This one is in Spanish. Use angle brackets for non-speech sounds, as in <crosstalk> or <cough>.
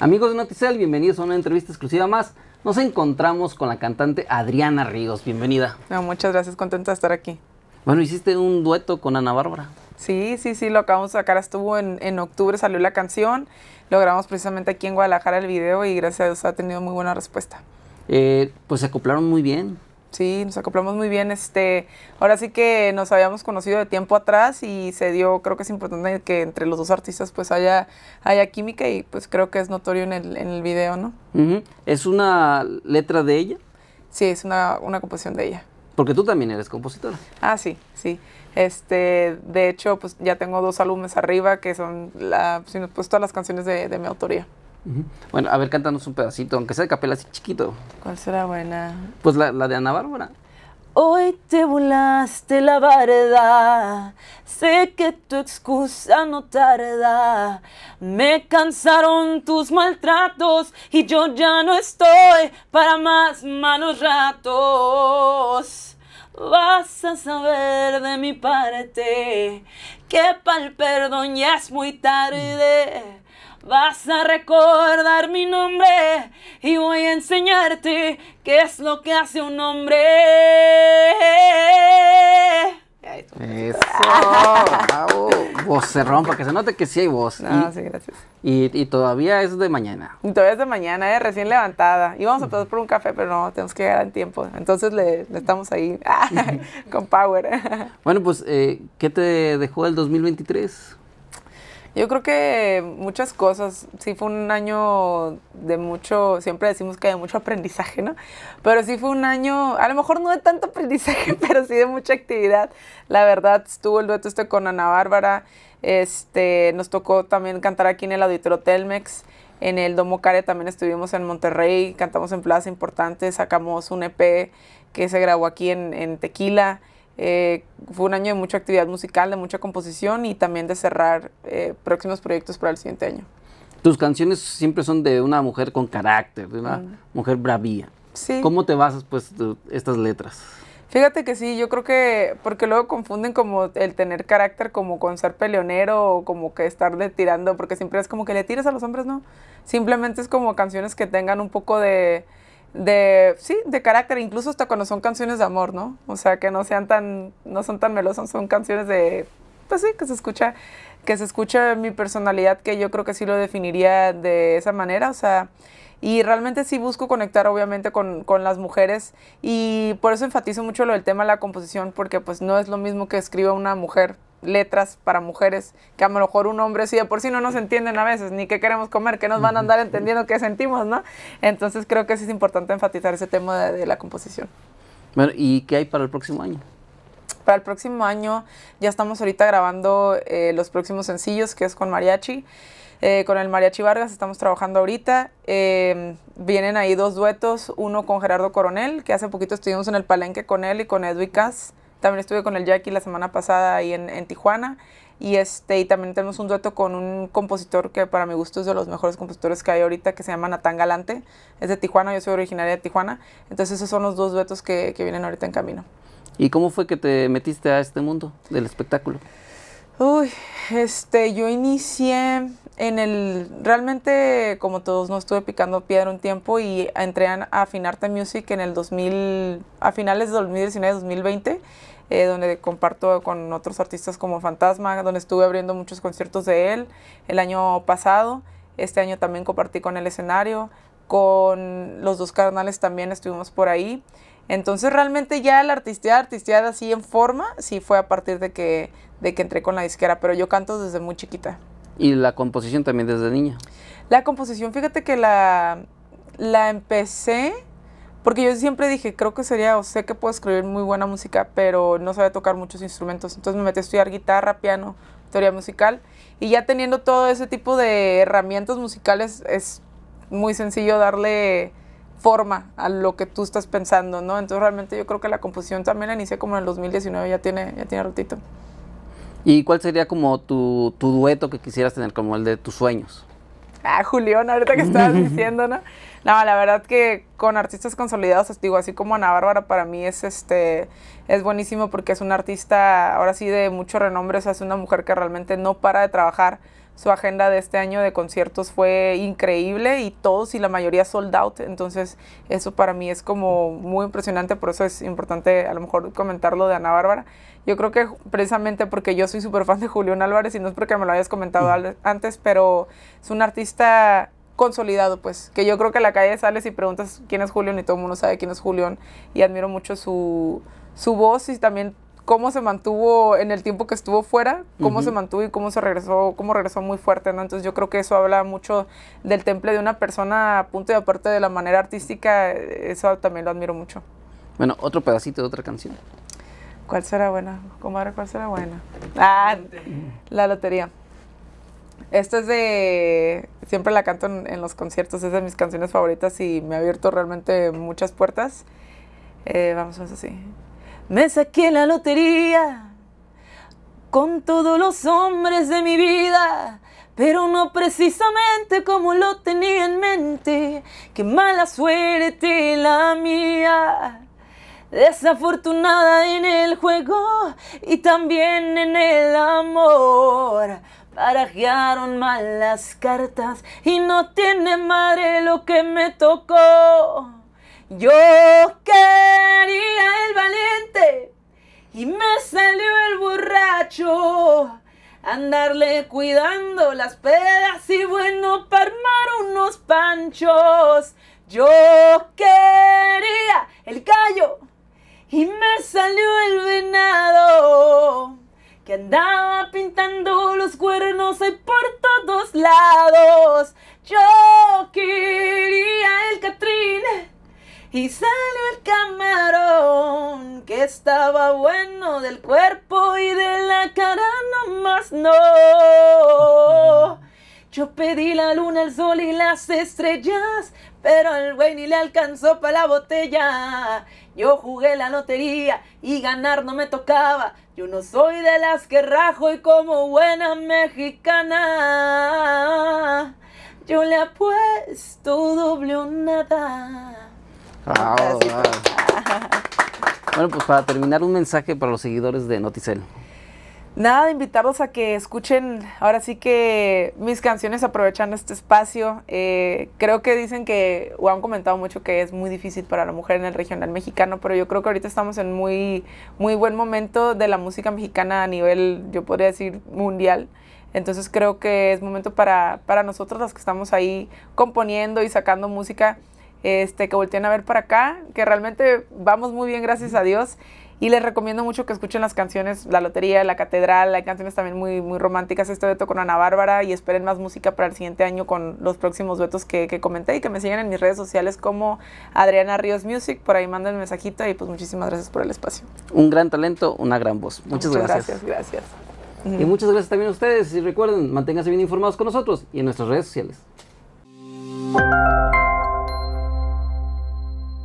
Amigos de Noticel, bienvenidos a una entrevista exclusiva más. Nos encontramos con la cantante Adriana Ríos. Bienvenida. muchas gracias, contenta de estar aquí. Bueno, hiciste un dueto con Ana Bárbara. Sí, sí, sí, lo acabamos de sacar. Estuvo en, octubre, salió la canción. Lo grabamos precisamente aquí en Guadalajara el video y gracias a Dios ha tenido muy buena respuesta. Eh, pues se acoplaron muy bien. Sí, nos acoplamos muy bien. Este, ahora sí que nos habíamos conocido de tiempo atrás y se dio, creo que es importante que entre los dos artistas pues haya, haya química y pues creo que es notorio en el, en el video, ¿no? ¿Es una letra de ella? Sí, es una, una composición de ella. Porque tú también eres compositora. Ah, sí, sí. Este, de hecho, pues ya tengo dos álbumes arriba que son la, pues, todas las canciones de mi autoría. Bueno, a ver, cántanos un pedacito, aunque sea de capela así chiquito. ¿Cuál será buena? Pues la, de Ana Bárbara. Hoy te volaste la verdad, sé que tu excusa no tarda. Me cansaron tus maltratos y yo ya no estoy para más malos ratos. Vas a saber de mi parte que para el perdón ya es muy tarde. Vas a recordar mi nombre y voy a enseñarte qué es lo que hace un hombre. Eso, bravo. Voz se rompa, que se note que sí hay voz. No, sí, gracias. Y, todavía es de mañana. Todavía es de mañana, eh, recién levantada. Íbamos a todos por un café, pero no, tenemos que llegar en tiempo. Entonces le, estamos ahí <laughs> con power. bueno, pues, eh, ¿qué te dejó el 2023? Yo creo que muchas cosas, sí fue un año de mucho, siempre decimos que hay mucho aprendizaje, ¿no? Pero sí fue un año, a lo mejor no de tanto aprendizaje, <laughs> pero sí de mucha actividad. La verdad, estuvo el dueto este con Ana Bárbara, este, nos tocó también cantar aquí en el Auditorio Telmex. En el Domo Care también estuvimos en Monterrey, cantamos en Plaza importantes, sacamos un EP que se grabó aquí en, en Tequila. Eh, fue un año de mucha actividad musical, de mucha composición y también de cerrar eh, próximos proyectos para el siguiente año. Tus canciones siempre son de una mujer con carácter, de una mm. mujer bravía. Sí. ¿Cómo te basas pues estas letras? Fíjate que sí, yo creo que, porque luego confunden como el tener carácter como con ser peleonero o como que estarle tirando, porque siempre es como que le tiras a los hombres, ¿no? Simplemente es como canciones que tengan un poco de, de, sí, de carácter, incluso hasta cuando son canciones de amor, ¿no? O sea, que no sean tan, no son tan melosas, son canciones de, pues sí, que se escucha, que se escucha mi personalidad, que yo creo que sí lo definiría de esa manera, o sea, y realmente sí busco conectar obviamente con, con, las mujeres y por eso enfatizo mucho lo del tema de la composición porque pues no es lo mismo que escriba una mujer letras para mujeres que a lo mejor un hombre sí si de por sí no nos entienden a veces, ni qué queremos comer, que nos van a andar entendiendo qué sentimos, ¿no? Entonces creo que es importante enfatizar ese tema de, la composición. ¿y qué hay para el próximo año? Para el próximo año ya estamos ahorita grabando eh, los próximos sencillos, que es con Mariachi. Eh, con el Mariachi Vargas estamos trabajando ahorita. Em, vienen ahí dos duetos, uno con Gerardo Coronel, que hace poquito estuvimos en el palenque con él y con Edwin Cass. También estuve con el Jackie la semana pasada ahí en, Tijuana. Y, este, también tenemos un dueto con un compositor que para mi gusto es de los mejores compositores que hay ahorita, que se llama Natán Galante. Es de Tijuana, yo soy originaria de Tijuana. Entonces esos son los dos duetos que vienen ahorita en camino. ¿Y cómo fue que te metiste a este mundo del espectáculo? Uy, este, yo inicié en el, realmente como todos no estuve picando piedra un tiempo y entré a Afinarte Music en el 2000, a finales de 2019-2020, eh, donde comparto con otros artistas como Fantasma, donde estuve abriendo muchos conciertos de él el año pasado, este año también compartí con el escenario, con los dos carnales también estuvimos por ahí. Entonces realmente ya la artista artisteada así en forma, sí fue a partir de que, de que entré con la disquera, pero yo canto desde muy chiquita. ¿Y la composición también desde niña? La composición, fíjate que la, la empecé, porque yo siempre dije, creo que sería, o sé que puedo escribir muy buena música, pero no sabía tocar muchos instrumentos, entonces me metí a estudiar guitarra, piano, teoría musical, y ya teniendo todo ese tipo de herramientas musicales es muy sencillo darle forma a lo que tú estás pensando, ¿no? Entonces realmente yo creo que la composición también la inicié como en el 2019, ya tiene, ya tiene ratito. ¿Y cuál sería como tu, tu dueto que quisieras tener, como el de tus sueños? Ah, Julián, ahorita que estabas <laughs> diciendo, ¿no? No, la verdad que con artistas consolidados, digo, así como Ana Bárbara para mí es este es buenísimo porque es una artista ahora sí de mucho renombre, o sea, es una mujer que realmente no para de trabajar su agenda de este año de conciertos fue increíble y todos y la mayoría sold out. Entonces eso para mí es como muy impresionante, por eso es importante a lo mejor comentarlo de Ana Bárbara. Yo creo que precisamente porque yo soy súper fan de Julián Álvarez y no es porque me lo hayas comentado antes, pero es un artista consolidado, pues, que yo creo que a la calle sales y preguntas quién es Julián y todo el mundo sabe quién es Julián y admiro mucho su, su voz y también cómo se mantuvo en el tiempo que estuvo fuera, cómo se mantuvo y cómo se regresó, cómo regresó muy fuerte, ¿no? Entonces yo creo que eso habla mucho del temple de una persona, a punto y aparte de la manera artística, eso también lo admiro mucho. Bueno, otro pedacito de otra canción. ¿Cuál será buena? Comadre, ¿cuál será buena? Ah, la lotería. Esta es de. Siempre la canto en, los conciertos, es de mis canciones favoritas y me ha abierto realmente muchas puertas. Eh, vamos, ver así. Me saqué la lotería con todos los hombres de mi vida, pero no precisamente como lo tenía en mente. Qué mala suerte la mía. Desafortunada en el juego y también en el amor. Parajearon mal las cartas y no tiene madre lo que me tocó. Yo quería el valiente y me salió el borracho. Andarle cuidando las pedas y bueno, para armar unos panchos. Yo Y salió el camarón que estaba bueno del cuerpo y de la cara nomás no. Yo pedí la luna, el sol y las estrellas, pero el güey ni le alcanzó para la botella. Yo jugué la lotería y ganar no me tocaba. Yo no soy de las que rajo y como buena mexicana. Yo le apuesto doble o nada. Ah, oh, ah. bueno, pues para terminar, un mensaje para los seguidores de Noticel. Nada, de invitarlos a que escuchen ahora sí que mis canciones aprovechando este espacio. Eh, creo que dicen que, o han comentado mucho que es muy difícil para la mujer en el regional mexicano, pero yo creo que ahorita estamos en muy, muy buen momento de la música mexicana a nivel, yo podría decir, mundial. Entonces creo que es momento para, para nosotros las que estamos ahí componiendo y sacando música este, que volteen a ver para acá, que realmente vamos muy bien, gracias a Dios. Y les recomiendo mucho que escuchen las canciones La Lotería, La Catedral, hay canciones también muy, muy románticas, este dueto con Ana Bárbara y esperen más música para el siguiente año con los próximos duetos que, comenté y que me sigan en mis redes sociales como Adriana Ríos Music, por ahí manden mensajito y pues muchísimas gracias por el espacio. Un gran talento, una gran voz. Muchas, muchas gracias. Gracias, gracias. Y muchas gracias también a ustedes y recuerden, manténganse bien informados con nosotros y en nuestras redes sociales.